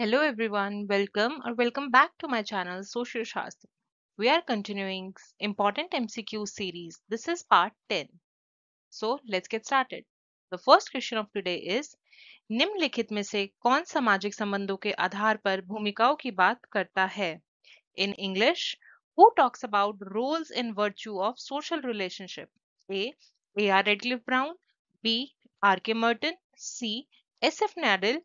Hello everyone, welcome or welcome back to my channel Social Shastra. We are continuing important MCQ series. This is part 10. So let's get started. The first question of today is निम्नलिखित में से कौन सामाजिक संबंधों के आधार पर भूमिकाओं की बात करता है in English who talks about roles in virtue of social relationship A. A. R. Redcliffe Brown B. R. K. Merton C. S. F. Nadel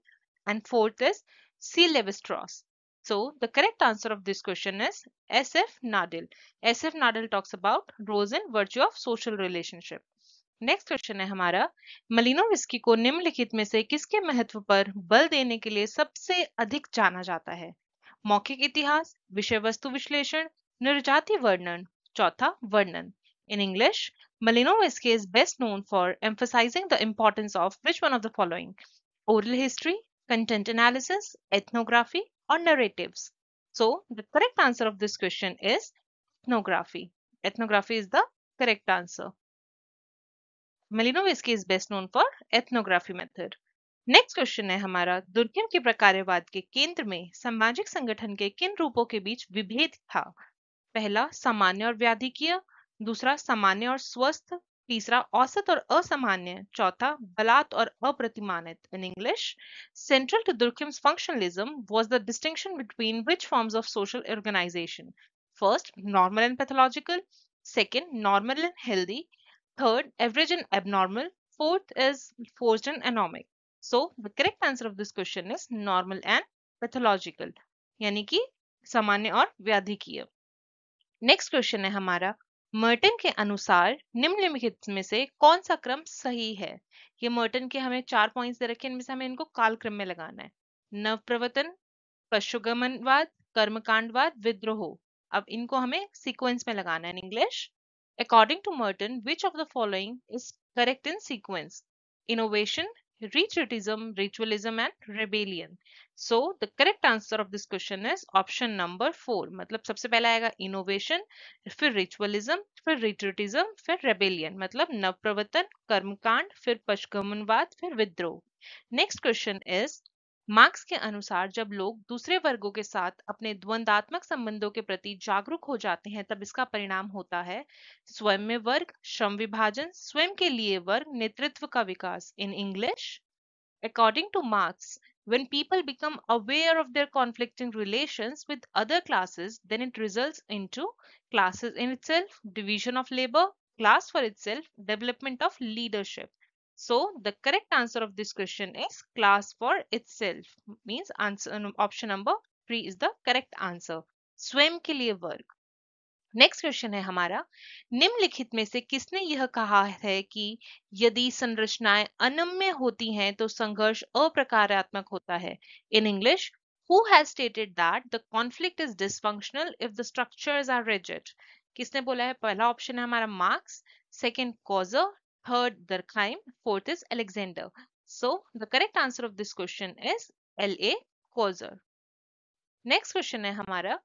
and fourth is C. Levi-Strauss. So the correct answer of this question is S. F. Nadil. S. F. Nadil talks about roles in virtue of social relationship. Next question है हमारा मलिनो whisky को निम्नलिखित में से किसके महत्व पर बल देने के लिए सबसे अधिक जाना जाता है मौखिक इतिहास विषय वस्तु विश्लेषण निर्जाति वर्णन चौथा वर्णन in English Malinowski is best known for emphasising the importance of which one of the following oral history content analysis, ethnography, or narratives? So the correct answer of this question is ethnography. Ethnography is the correct answer. Malinowski is best known for ethnography method. Next question है हमारा दुर्गम के प्रकार्यवाद के केंद्र में सामाजिक संगठन के किन रूपों के बीच विभेद था पहला सामान्य और व्याधिकीय दूसरा सामान्य और स्वस्थ तीसरा औसत और असामान्य चौथा बलात् और अप्रतिमानित in English central to Durkheim's functionalism was the distinction between which forms of social organisation first normal and pathological second normal and healthy third average and abnormal fourth is forced and anomic so the correct answer of this question is normal and pathological यानी कि सामान्य और व्याधिकीय next question है हमारा Merton के अनुसार निम्नलिखित में से कौन सा क्रम सही है ये मर्टन के हमें चार पॉइंट्स दे रखे हैं इनमें से हमें इनको काल क्रम में लगाना है नव प्रवर्तन पशुगमनवाद कर्मकांडवाद विद्रोह अब इनको हमें सीक्वेंस में लगाना है in English according to Merton which of the following is correct in sequence innovation retreatism, ritualism and rebellion. So the correct answer of this question is option number four मतलब सबसे पहला आएगा innovation, फिर ritualism, फिर retreatism, फिर rebellion मतलब नवप्रवर्तन कर्मकांड फिर पशुगमनवाद फिर विद्रोह Next question is मार्क्स के अनुसार जब लोग दूसरे वर्गों के साथ अपने द्वंदात्मक संबंधों के प्रति जागरूक हो जाते हैं तब इसका परिणाम होता है स्वयं में वर्ग श्रम विभाजन स्वयं के लिए वर्ग नेतृत्व का विकास in English according to Marx when people become aware of their conflicting relation with other classes then it result in two classes in itself division of labour class for itself development of leadership So the correct answer of this question is class for itself means answer option number three is the correct answer. स्वयं के लिए वर्ग next question है हमारा निम्नलिखित में से किसने यह कहा है कि यदि संरचनाएं अनम्य होती हैं तो संघर्ष अप्रकारात्मक होता है in English who has stated that the conflict is dysfunctional if the structures are rigid किसने बोला है पहला ऑप्शन है हमारा Marx second Coser heard the claim fourth is alexander so the correct answer of this question is la causer next question hai hamara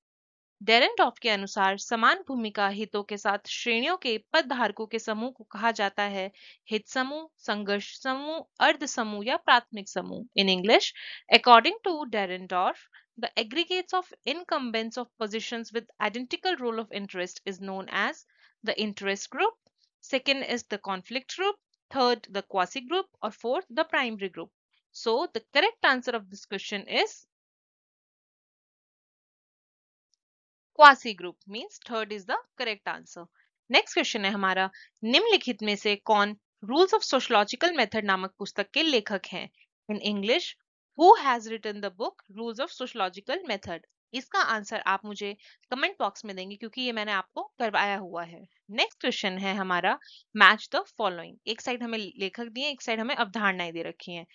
Dahrendorf के अनुसार समान भूमिका हितों के साथ श्रेणियों के पद धारकों के समूह को कहा जाता है हित समूह संघर्ष समूह अर्ध समूह या प्राथमिक समूह in English according to Dahrendorf the aggregates of incumbents of position with identical role of interest is known as the interest group Second is the conflict group. Third, the quasi group. Or fourth, the primary group. So the correct answer of this question is quasi group means third is the correct answer next question है हमारा निम्नलिखित में से कौन rules of sociological method नामक पुस्तक के लेखक हैं in English who has written the book rules of sociological method इसका आंसर आप मुझे कमेंट बॉक्स में देंगे क्योंकि ये मैंने आपको करवाया हुआ है नेक्स्ट क्वेश्चन है हमारा मैच द फॉलोइंग एक साइड हमें लेखक दिए एक साइड हमें अवधारणाएं दे रखी हैं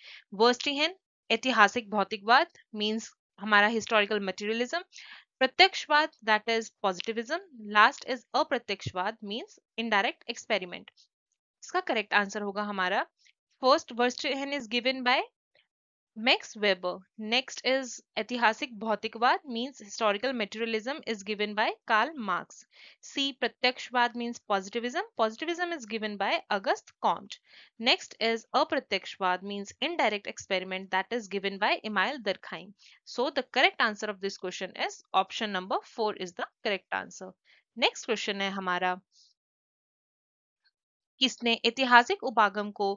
वर्स्टीहन ऐतिहासिक भौतिकवाद मीन्स हमारा हिस्टोरिकल मटेरियलिज्म प्रत्यक्षवाद that is positivism last is अप्रत्यक्षवाद मीन्स इनडायरेक्ट एक्सपेरिमेंट इसका करेक्ट आंसर होगा हमारा first verstehen is given by Max Weber. Next is Aitihasik Bhautikvad means historical materialism is given by Karl Marx. C. Pratyakshvad means positivism. Positivism is given by august Comte. Next is Apratyakshvad means indirect experiment that is given by emile Durkheim. So the correct answer of this question is option number 4 is the correct answer. Next question है हमारा किसने ऐतिहासिक उपागम को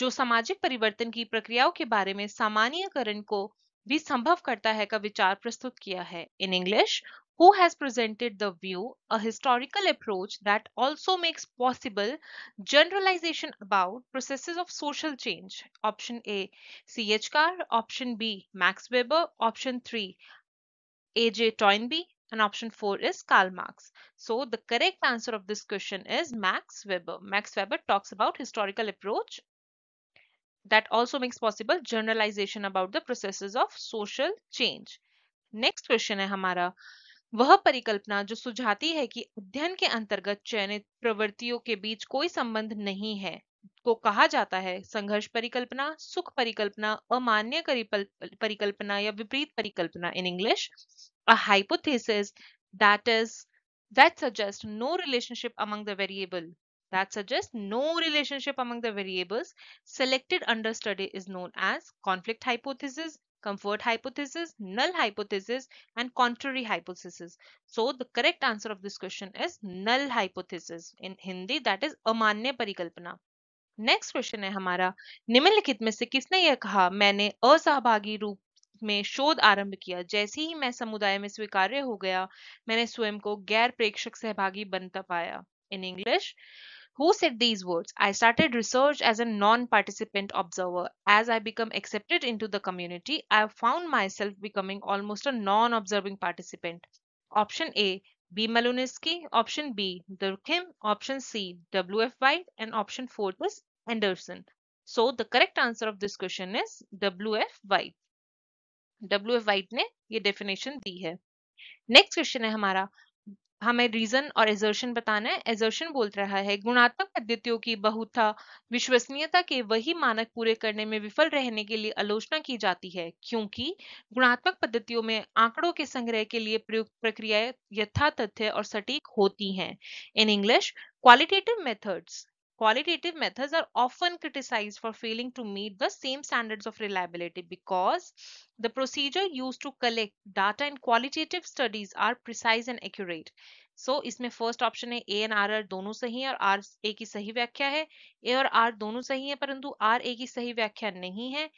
जो सामाजिक परिवर्तन की प्रक्रियाओं के बारे में सामान्यकरण को भी संभव करता है का विचार प्रस्तुत किया है in English who has presented the view, a historical approach that also makes possible generalization about processes of social change. Option A, C.H. Carr. Option B, Max Weber. Option 3, A.J. Toynbee. And option 4 is Karl Marx. So the correct answer of this question is Max Weber. Max Weber talks about historical approach that also makes possible generalization about the processes of social change next question hai hamara वह परिकल्पना जो सुझाती है कि अध्ययन के अंतर्गत चयनित प्रवृत्तियों के बीच कोई संबंध नहीं है को कहा जाता है संघर्ष परिकल्पना सुख परिकल्पना अमान्य परिकल्पना या विपरीत परिकल्पना in English a hypothesis that is that suggest no relationship among the variable that suggests no relationship among the variables selected under study is known as conflict hypothesis, comfort hypothesis, null hypothesis and contrary hypothesis. So the correct answer of this question is null hypothesis. In Hindi that is amanya parikalpana next question है हमारा निम्नलिखित में से किसने यह कहा मैंने असहभागी रूप में शोध आरंभ किया जैसे ही मैं समुदाय में स्वीकार्य हो गया मैंने स्वयं को गैर प्रेक्षक सहभागी बनता पाया in English Who said these words? I started research as a non participant observer. As I become accepted into the community, I found myself becoming almost a non observing participant. Option A B. Malunisky, option B. Durkheim, option C. W.F. White, and option 4 was Anderson. So the correct answer of this question is W.F. White. W.F. White ye definition di hai. Next question hai hamara. हमें reason और assertion बताना है assertion बोल रहा है गुणात्मक पद्धतियों की बहुथा विश्वसनीयता के वही मानक पूरे करने में विफल रहने के लिए आलोचना की जाती है क्योंकि गुणात्मक पद्धतियों में आंकड़ों के संग्रह के लिए प्रयुक्त प्रक्रियाएं तथ्य और सटीक होती हैं in English qualitative methods Qualitative methods are often criticized for failing to meet the same standards of reliability because the procedure used to collect data in qualitative studies are precise and accurate. So so, इसमें first option है A and are are दोनों सही है और R A की सही व्याख्या है ए और आर दोनों सही है परंतु आर ए की सही व्याख्या नहीं है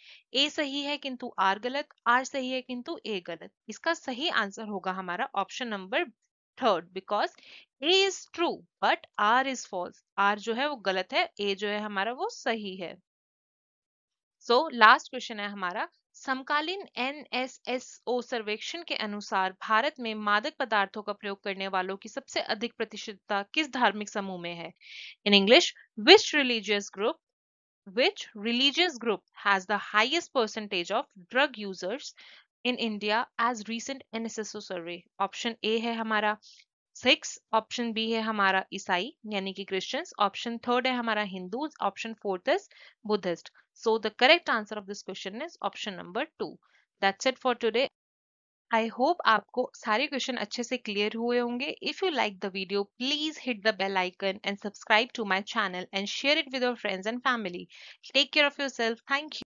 ए सही है किंतु आर गलत आर सही है किंतु ए गलत इसका सही आंसर होगा हमारा option number third because A is true but R is false R जो है वो गलत है ए जो है हमारा वो सही है सो लास्ट क्वेश्चन है हमारा समकालीन ओ सर्वेक्षण के अनुसार भारत में मादक पदार्थों का प्रयोग करने वालों की सबसे अधिक प्रतिशतता किस धार्मिक समूह में है in English which religious group which religious group has the highest percentage of drug users in India as recent an survey option A है हमारा सिक्स ऑप्शन बी है हमारा ईसाई यानी कि क्रिश्चियंस ऑप्शन थर्ड है हमारा Hindu option fourth is Buddhist so the correct answer of this question is option number two that's it for today I hope आपको सारे क्वेश्चन अच्छे से क्लियर हुए होंगे if you like the video please hit the bell icon and subscribe to my channel and share it with your friends and family take care of yourself thank you